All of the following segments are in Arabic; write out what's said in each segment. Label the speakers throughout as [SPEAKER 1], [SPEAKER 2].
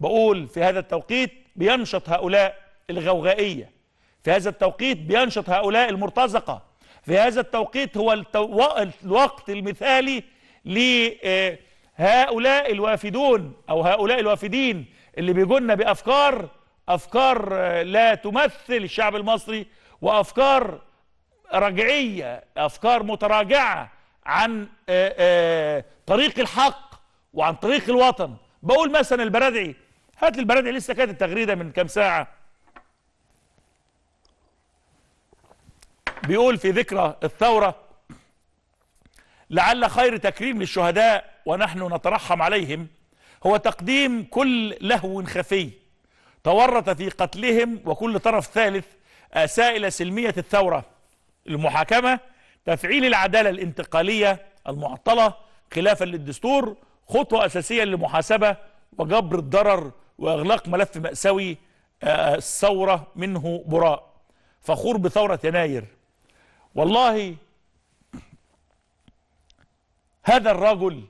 [SPEAKER 1] بقول في هذا التوقيت بينشط هؤلاء الغوغائية في هذا التوقيت بينشط هؤلاء المرتزقة في هذا التوقيت هو التو... الوقت المثالي لهؤلاء آه، الوافدون أو هؤلاء الوافدين اللي بيجونا بأفكار أفكار آه، لا تمثل الشعب المصري وأفكار رجعية أفكار متراجعة عن آه، طريق الحق وعن طريق الوطن بقول مثلا البرادعي هات لي البلد لسه كانت التغريده من كام ساعه بيقول في ذكرى الثوره لعل خير تكريم للشهداء ونحن نترحم عليهم هو تقديم كل لهو خفي تورط في قتلهم وكل طرف ثالث اساء الى سلميه الثوره المحاكمه تفعيل العداله الانتقاليه المعطله خلافا للدستور خطوه اساسيه للمحاسبه وجبر الضرر وإغلاق ملف مأساوي آه، الثورة منه براء فخور بثورة يناير والله هذا الرجل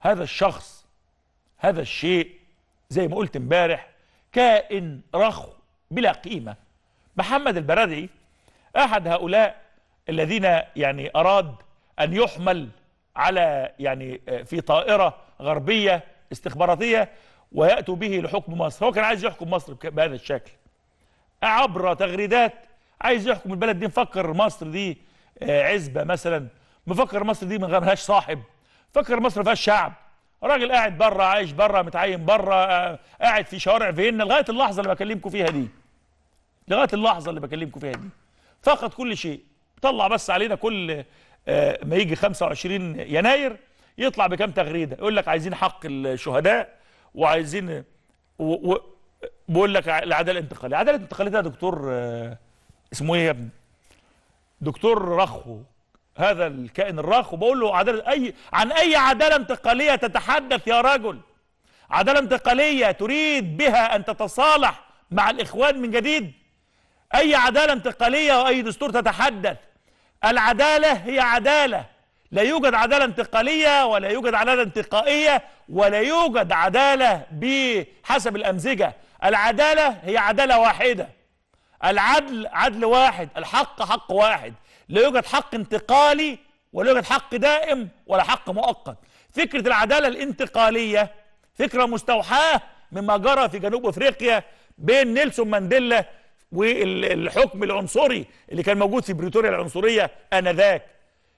[SPEAKER 1] هذا الشخص هذا الشيء زي ما قلت امبارح كائن رخو بلا قيمة محمد البرادعي أحد هؤلاء الذين يعني أراد أن يحمل على يعني آه، في طائرة غربية استخباراتية ويأتوا به لحكم مصر هو كان عايز يحكم مصر بهذا الشكل عبر تغريدات عايز يحكم البلد دي مفكر مصر دي آه، عزبة مثلا مفكر مصر دي ما لهاش صاحب فكر مصر ما فيهاش شعب راجل قاعد بره عايش بره متعين بره آه، قاعد في شوارع فيينا لغايه اللحظه اللي بكلمكم فيها دي لغايه اللحظه اللي بكلمكم فيها دي فقد كل شيء طلع بس علينا كل آه، ما يجي 25 يناير يطلع بكام تغريده يقول لك عايزين حق الشهداء وعايزين و... و... بقول لك العداله الانتقاليه العداله الانتقاليه ده دكتور آه، اسمه ايه يا ابني دكتور رخو هذا الكائن الرخو بقول له عداله اي عن اي عداله انتقاليه تتحدث يا رجل عداله انتقاليه تريد بها ان تتصالح مع الاخوان من جديد اي عداله انتقاليه واي دستور تتحدث العداله هي عداله لا يوجد عدالة انتقالية ولا يوجد عدالة انتقائية ولا يوجد عدالة بحسب الأمزجة العدالة هي عدالة واحدة العدل عدل واحد الحق حق واحد لا يوجد حق انتقالي ولا يوجد حق دائم ولا حق مؤقت فكرة العدالة الانتقالية فكرة مستوحاة مما جرى في جنوب افريقيا بين نيلسون مانديلا والحكم العنصري اللي كان موجود في بريتوريا العنصرية آنذاك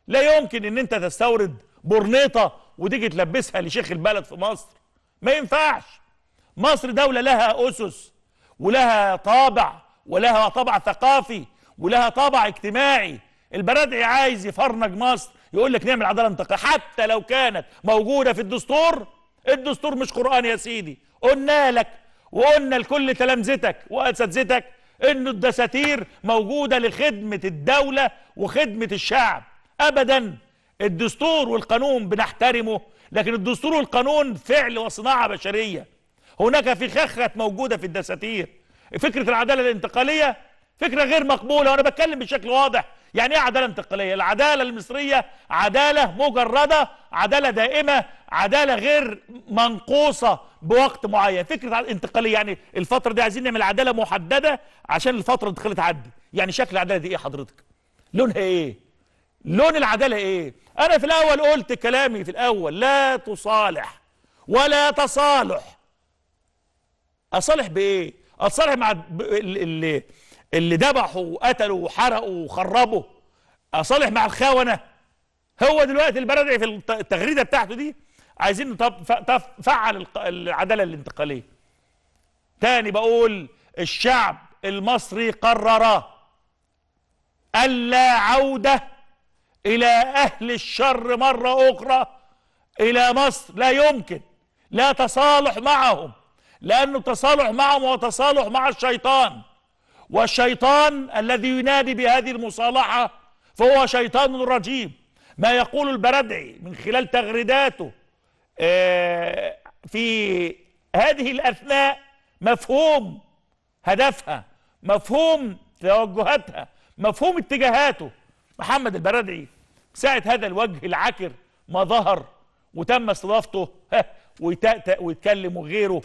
[SPEAKER 1] لا يمكن ان انت تستورد برنيطه وتيجي تلبسها لشيخ البلد في مصر ما ينفعش مصر دوله لها اسس ولها طابع ولها طابع ثقافي ولها طابع اجتماعي البرادعي عايز يفرنج مصر يقول لك نعمل عداله انتقاليه حتى لو كانت موجوده في الدستور الدستور مش قران يا سيدي قلنا لك وقلنا لكل تلامذتك واساتذتك ان الدساتير موجوده لخدمه الدوله وخدمه الشعب ابدا الدستور والقانون بنحترمه لكن الدستور والقانون فعل وصناعه بشريه هناك فخاخات موجوده في الدساتير فكره العداله الانتقاليه فكره غير مقبوله وانا بتكلم بشكل واضح يعني ايه عداله انتقاليه العداله المصريه عداله مجرده عداله دائمه عداله غير منقوصه بوقت معين فكره انتقاليه يعني الفتره دي عايزين نعمل عداله محدده عشان الفتره دخلت عدي يعني شكل العداله دي ايه حضرتك لونها ايه لون العدالة ايه انا في الاول قلت كلامي في الاول لا تصالح ولا تصالح اصالح بايه اتصالح مع اللي اللي ذبحوا وقتلوا وحرقوا وخربوا اصالح مع الخونه هو دلوقتي البلدي في التغريده بتاعته دي عايزين تفعل العداله الانتقاليه تاني بقول الشعب المصري قرر الا عوده إلى أهل الشر مرة أخرى إلى مصر لا يمكن لا تصالح معهم لأن التصالح معهم هو تصالح مع الشيطان والشيطان الذي ينادي بهذه المصالحة فهو شيطان رجيم ما يقول البردعي من خلال تغريداته آه، في هذه الأثناء مفهوم هدفها مفهوم توجهاتها مفهوم اتجاهاته محمد البردعي ساعة هذا الوجه العكر ما ظهر وتم استضافته ويتأتأ ويتكلم وغيره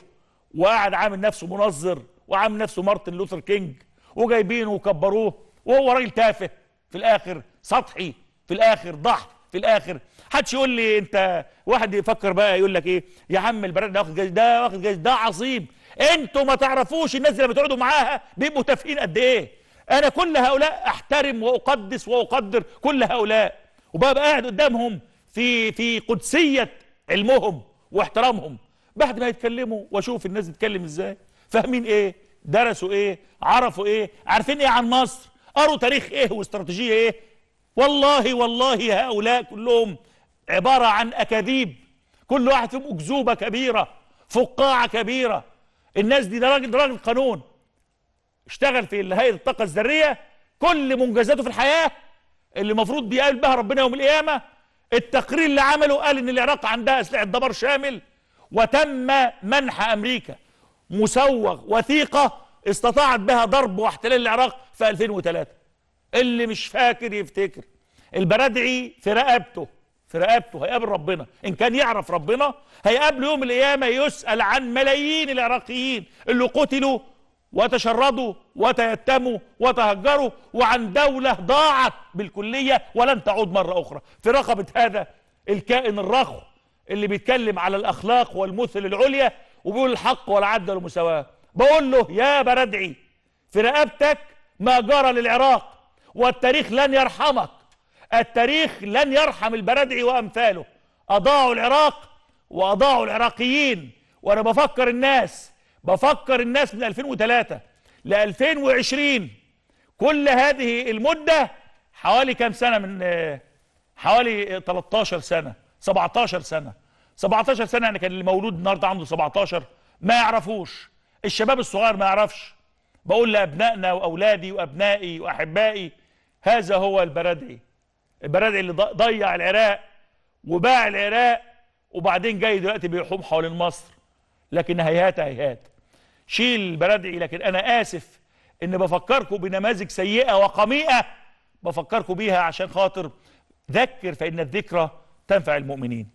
[SPEAKER 1] وقعد عامل نفسه منظر وعامل نفسه مارتن لوثر كينج وجايبينه وكبروه وهو راجل تافه في الاخر سطحي في الاخر ضحك في الاخر حدش يقول لي انت واحد يفكر بقى يقول لك ايه يا عم البرنامج ده واخد جايزه ده واخد جايز ده عظيم انتوا ما تعرفوش الناس اللي لما تقعدوا معاها بيبقوا تافهين قد ايه انا كل هؤلاء احترم واقدس واقدر كل هؤلاء وبقى قاعد قدامهم في في قدسيه علمهم واحترامهم بعد ما يتكلموا واشوف الناس بتتكلم ازاي فاهمين ايه درسوا ايه عرفوا ايه عارفين ايه عن مصر قروا تاريخ ايه واستراتيجيه ايه والله والله هؤلاء كلهم عباره عن اكاذيب كل واحد فيهم اكذوبه كبيره فقاعه كبيره الناس دي ده راجل راجل قانون اشتغل في هيئه الطاقه الذريه كل منجزاته في الحياه اللي المفروض بيقابل بها ربنا يوم القيامه التقرير اللي عمله قال ان العراق عندها اسلحه دمار شامل وتم منح امريكا مسوغ وثيقه استطاعت بها ضرب واحتلال العراق في 2003 اللي مش فاكر يفتكر البرادعي في رقبته في رقبته هيقابل ربنا ان كان يعرف ربنا هيقابله يوم القيامه يسال عن ملايين العراقيين اللي قتلوا وتشردوا وتيتموا وتهجروا وعن دولة ضاعت بالكلية ولن تعود مرة أخرى في رقبة هذا الكائن الرخو اللي بيتكلم على الأخلاق والمثل العليا وبيقول الحق والعدل والمساواة بقول له يا بردعي في رقبتك ما جرى للعراق والتاريخ لن يرحمك التاريخ لن يرحم البردعي وأمثاله أضاعوا العراق وأضاعوا العراقيين وأنا بفكر الناس بفكر الناس من 2003 ل 2020 كل هذه المدة حوالي كام سنة من حوالي 13 سنة 17 سنة 17 سنة يعني كان المولود النهارده عنده 17 ما يعرفوش الشباب الصغير ما يعرفش بقول لأبنائنا وأولادي وأبنائي وأحبائي هذا هو البرادعي البرادعي اللي ضيع العراق وباع العراق وبعدين جاي دلوقتي بيحوم حوالين مصر لكن هيهات هيهات شيل بلدعي لكن انا اسف ان بفكركم بنماذج سيئه وقميئه بفكركم بيها عشان خاطر ذكر فان الذكرى تنفع المؤمنين